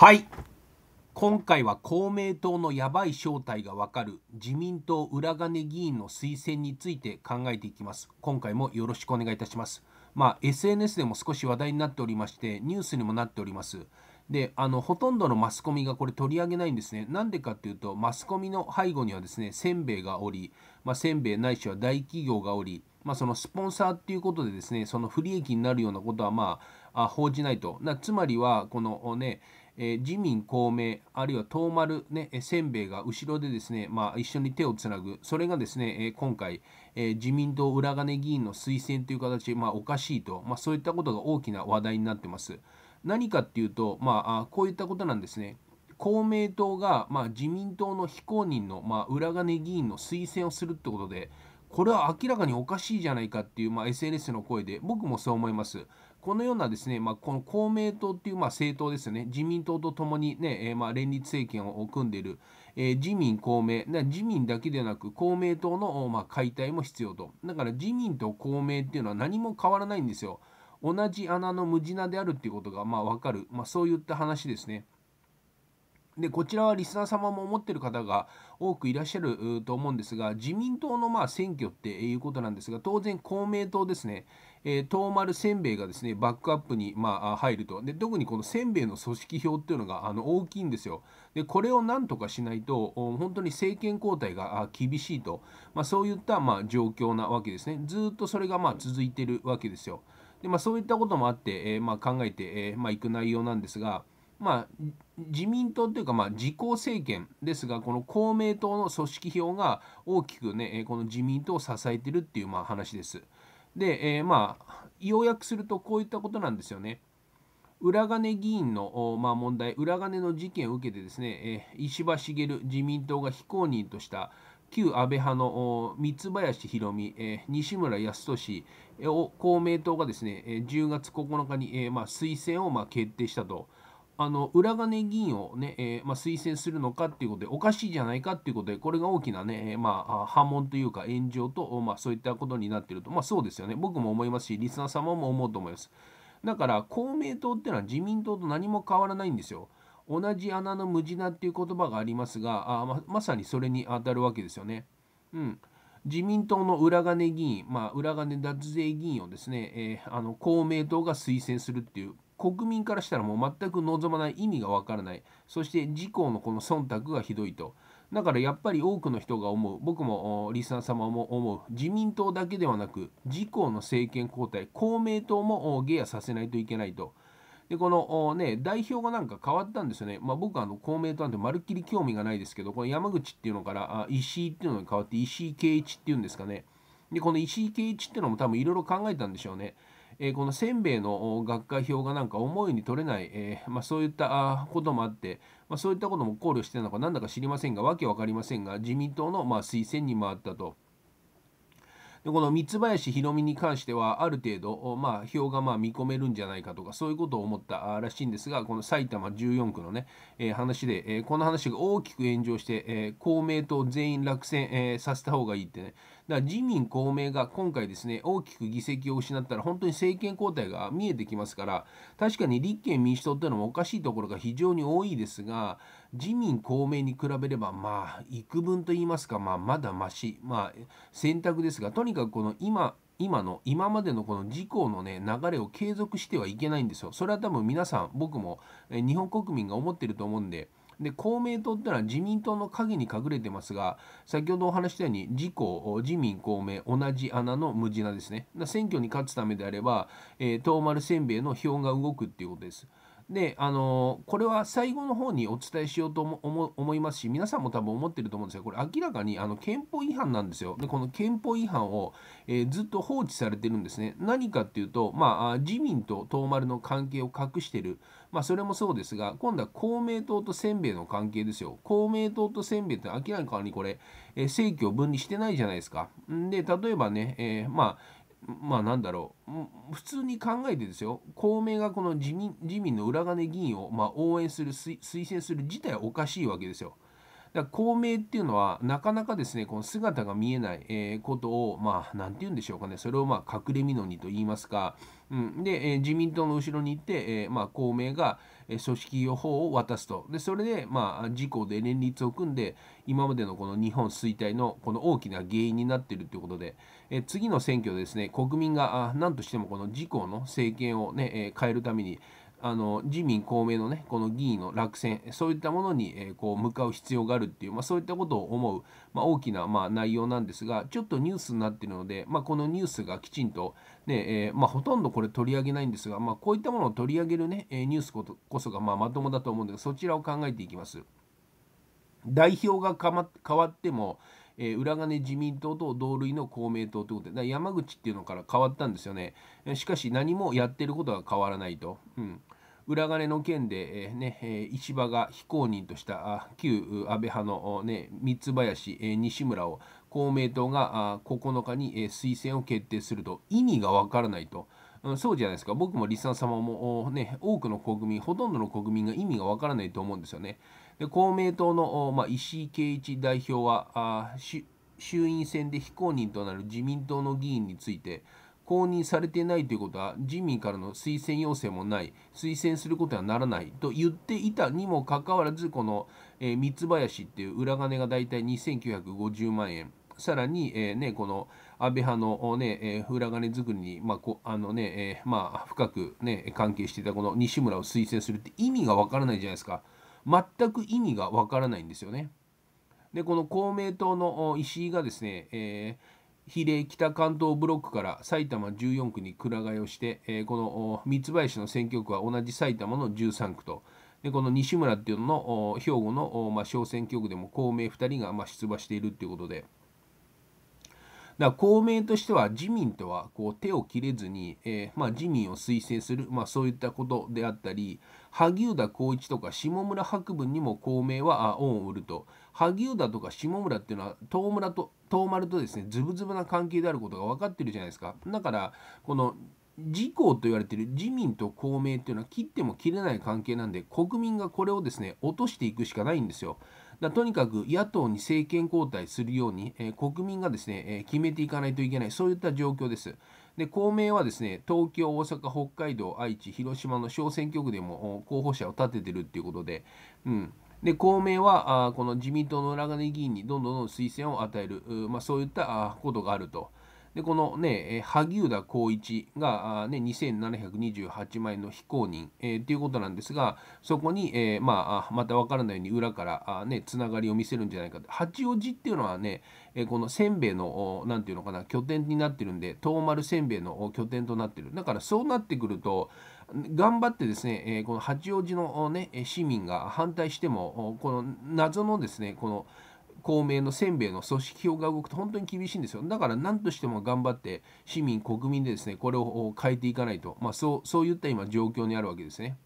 はい今回は公明党のやばい正体がわかる自民党裏金議員の推薦について考えていきます今回もよろしくお願いいたしますまあ、SNS でも少し話題になっておりましてニュースにもなっておりますであのほとんどのマスコミがこれ取り上げないんですね。なんでかっていうとマスコミの背後にはですねせんべいがおり、まあ、せんべいないしは大企業がおり、まあ、そのスポンサーっていうことでですねその不利益になるようなことはまあ報じないとなつまりはこのねえー、自民、公明、あるいは東丸、ね、せんべいが後ろでですね、まあ、一緒に手をつなぐ、それがですね、え今回、え自民党裏金議員の推薦という形、まあ、おかしいと、まあ、そういったことが大きな話題になってます。何かっていうと、まあ、こういったことなんですね。公明党が、まあ、自民党の非公認の、まあ、裏金議員の推薦をするってことで、これは明らかにおかしいじゃないかっていう、まあ、SNS の声で、僕もそう思います。このようなですね、まあ、この公明党っていうまあ政党ですよね、自民党とともにね、えー、まあ連立政権を組んでいる、えー、自民、公明、自民だけでなく公明党のまあ解体も必要と。だから自民と公明っていうのは何も変わらないんですよ。同じ穴の無地なであるっていうことがまあわかる、まあ、そういった話ですね。でこちらはリスナー様も思ってる方が多くいらっしゃると思うんですが自民党のまあ選挙っていうことなんですが当然公明党ですね、えー、東丸せんべいがですねバックアップにまあ入るとで特にこのせんべいの組織票っていうのがあの大きいんですよでこれをなんとかしないと本当に政権交代が厳しいと、まあ、そういったまあ状況なわけですねずっとそれがまあ続いてるわけですよで、まあ、そういったこともあって、えー、まあ考えてい、えーまあ、く内容なんですがまあ、自民党というか、まあ、自公政権ですが、この公明党の組織票が大きくね、この自民党を支えてるっていうまあ話です。で、えー、まあ、要約するとこういったことなんですよね。裏金議員の、まあ、問題、裏金の事件を受けてですね、えー、石破茂自民党が非公認とした旧安倍派の三林博美、えー、西村康稔を公明党がですね、10月9日に、えーまあ、推薦をまあ決定したと。あの裏金議員をね、えー、まあ、推薦するのかっていうことで、おかしいじゃないかっていうことで、これが大きなね、まあ、波紋というか炎上と、まあ、そういったことになってると、まあ、そうですよね、僕も思いますし、リスナー様も思うと思います。だから、公明党っていうのは自民党と何も変わらないんですよ。同じ穴のムジナっていう言葉がありますが、あままさにそれに当たるわけですよね。うん、自民党の裏金議員、まあ、裏金脱税議員をですね、えー、あの公明党が推薦するっていう国民からしたらもう全く望まない意味がわからないそして自公のこの忖度がひどいとだからやっぱり多くの人が思う僕もリスナー様も思う自民党だけではなく自公の政権交代公明党もゲアさせないといけないと。でこのね、代表がなんか変わったんですよね。まあ、僕はあの公明党なんてまるっきり興味がないですけど、この山口っていうのからあ石井っていうのに変わって石井啓一っていうんですかね。で、この石井啓一っていうのも多分いろいろ考えたんでしょうね。えこのせんべいの学会表がなんか思いに取れない、えまあ、そういったこともあって、まあ、そういったことも考慮してるのかなんだか知りませんがわけわかりませんが自民党のま推薦に回ったと。でこの三林ひろみに関してはある程度、まあ、票がまあ見込めるんじゃないかとかそういうことを思ったらしいんですがこの埼玉14区のね、えー、話で、えー、この話が大きく炎上して、えー、公明党全員落選、えさせた方がいいってねだから自民公明が今回ですね大きく議席を失ったら本当に政権交代が見えてきますから確かに立憲民主党っていうのもおかしいところが非常に多いですが自民公明に比べればまあ幾分と言いますか、まあ、まだましまあ選択ですがとにかくこの今今の今までのこの事項のね流れを継続してはいけないんですよ。それは多分皆さん僕も日本国民が思ってると思うんで。で公明党ってのは自民党の陰に隠れてますが先ほどお話したように自公自民公明同じ穴の無地なですね選挙に勝つためであれば、えー、東丸せんべいの票が動くっていうことですであのこれは最後の方にお伝えしようと思思いますし皆さんも多分思ってると思うんですがこれ明らかにあの憲法違反なんですよでこの憲法違反を、えー、ずっと放置されてるんですね何かっていうと、まあ、自民と東丸の関係を隠してる、まあ、それもそうですが今度は公明党とせんべいの関係ですよ公明党とせんべいって明らかにこれ、えー、政教分離してないじゃないですかで例えばね、えー、まあまあなんだろう普通に考えてですよ公明がこの自民自民の裏金議員をまあ応援する推薦する自体はおかしいわけですよ。だから公明っていうのはなかなかですねこの姿が見えない、えことをまあ何て言うんでしょうかねそれをまあ隠れみのにと言いますか、うん、で、え自民党の後ろに行って、えー、まあ公明が組織予報を渡すとでそれでまあ自公で連立を組んで今までのこの日本衰退のこの大きな原因になってるということで。え次の選挙ですね国民が何としてもこの自公の政権をね、え変えるためにあの自民公明のねこの議員の落選そういったものに、えこう向かう必要があるっていう、まあ、そういったことを思う、まあ、大きな、まあ、内容なんですがちょっとニュースになっているので、まあ、このニュースがきちんとね、えー、まあ、ほとんどこれ取り上げないんですが、まあ、こういったものを取り上げるね、えニュースここそが、まあ、まともだと思うんでそちらを考えていきます。代表が変わっても、えー、裏金自民党と同類の公明党ということで、山口っていうのから変わったんですよね。しかし何もやってることは変わらないと。うん裏金の件で、えー、ねえー、石破が非公認とした旧安倍派の、ね、三林、えー、西村を公明党があ9日に、え推薦を決定すると意味がわからないと。うん、そうじゃないですか僕もリスナー様も、ね、多くの国民ほとんどの国民が意味がわからないと思うんですよね。で公明党の、まあ、石井圭一代表は衆院選で非公認となる自民党の議員について公認されていないということは自民からの推薦要請もない推薦することはならないと言っていたにもかかわらずこの、えー、三林っていう裏金がだいたい2950万円さらに、えー、ね、この安倍派の、ねえー、裏金作りに、まあこあのねえー、まあ、深く、ね、関係していたこの西村を推薦するって意味がわからないじゃないですか。全く意味がわからないんですよね。でこの公明党の石井がですね、えー、比例北関東ブロックから埼玉14区にくら替えをして、えー、この三林の選挙区は同じ埼玉の13区と。でこの西村っていうのの兵庫の、まあ、小選挙区でも公明2人が、まあ、出馬しているっていうことで。だから公明としては自民とはこう手を切れずに、えー、まあ、自民を推薦する、まあ、そういったことであったり萩生田光一とか下村博文にも公明は恩を売ると萩生田とか下村っていうのは遠村と遠丸とですねズブズブな関係であることが分かってるじゃないですかだからこの自公と言われている自民と公明というのは切っても切れない関係なんで国民がこれをですね落としていくしかないんですよ。だとにかく野党に政権交代するように、え国民がですね、え決めていかないといけない、そういった状況です。で公明はですね東京、大阪、北海道、愛知、広島の小選挙区でも候補者を立ててるっていうことで、うん、で公明はあこの自民党の裏金議員にどんどん推薦を与える、まあ、そういったことがあると。でこのね萩生田光一が、ね、2728万円の非公認、えー、っていうことなんですがそこに、えー、まあ、また分からないように裏からねつながりを見せるんじゃないかと、八王子っていうのはね、えー、このせんべいのんていうのかな拠点になってるんで東丸せんべいの拠点となってるだからそうなってくると頑張ってですね、この八王子の、ね、市民が反対してもこの謎のですねこの公明のせんべいの組織票が動くと本当に厳しいんですよ。だから何としても頑張って市民、国民でですね、これを変えていかないと、まあ、そうそういった今状況にあるわけですね。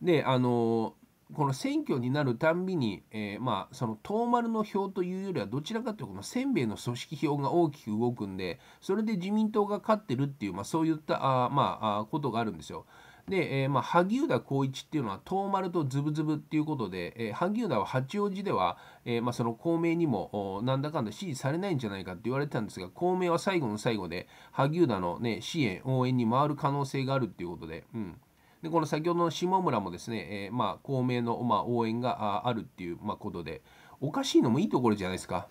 で、あのこの選挙になるたんびに、えー、まあその遠丸の票というよりはどちらかというとこのせんべいの組織票が大きく動くんでそれで自民党が勝ってるっていう、まあ、そういったあ、まあ、あことがあるんですよ。で、えー、まあ、萩生田光一っていうのは遠丸とズブズブっていうことで、えー、萩生田は八王子では、えー、まあ、その公明にもなんだかんだ支持されないんじゃないかって言われてたんですが公明は最後の最後で萩生田の、ね、支援応援に回る可能性があるっていうことで。うんでこの先ほどの下村もですね、えまあ、公明の、まあ、応援があるっていう、まあ、ことでおかしいのもいいところじゃないですか。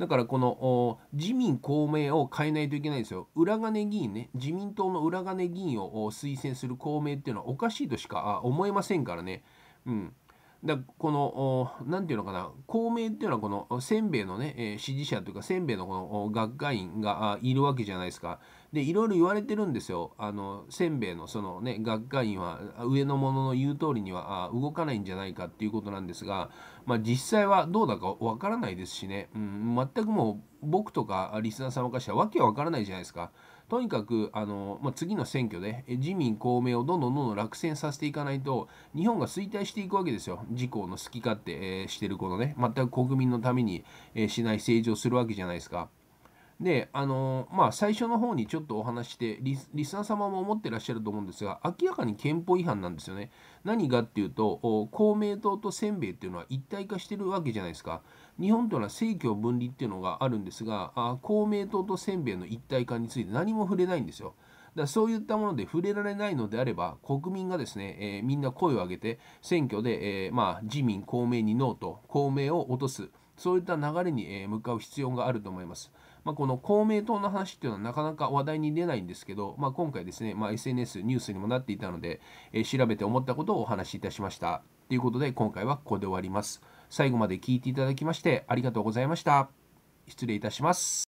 だからこの自民公明を変えないといけないんですよ。裏金議員ね、自民党の裏金議員を推薦する公明っていうのはおかしいとしか思えませんからね。うん、だこの何て言うのかな公明っていうのはこのせんべいのね、え支持者というかせんべいのこの学会員がいるわけじゃないですか。でいろいろ言われてるんですよ。あのせんべいのそのね学会員は上の者の言う通りには動かないんじゃないかっていうことなんですが、まあ、実際はどうだかわからないですしね、うん、全くもう僕とかリスナー様からしたらわけわからないじゃないですか。とにかくあの、まあ、次の選挙で自民、公明をどんどんどんどん落選させていかないと、日本が衰退していくわけですよ、自公の好き勝手、えー、してるこのね、全く国民のために、えー、しない政治をするわけじゃないですか。で、あのまあ、最初の方にちょっとお話してリ、リスナー様も思ってらっしゃると思うんですが、明らかに憲法違反なんですよね。何がっていうと、公明党とせんべいっていうのは一体化してるわけじゃないですか。日本というのは政教分離っていうのがあるんですが、あ公明党とせんべいの一体化について何も触れないんですよ。だそういったもので触れられないのであれば、国民がですね、えー、みんな声を上げて、選挙で、えー、まあ、自民、公明にノーと、公明を落とす、そういった流れに、えー、向かう必要があると思います。まあ、この公明党の話っていうのはなかなか話題に出ないんですけど、まあ、今回ですね、まあ、SNS ニュースにもなっていたので、えー、調べて思ったことをお話しいたしました。ということで今回はここで終わります。最後まで聞いていただきましてありがとうございました。失礼いたします。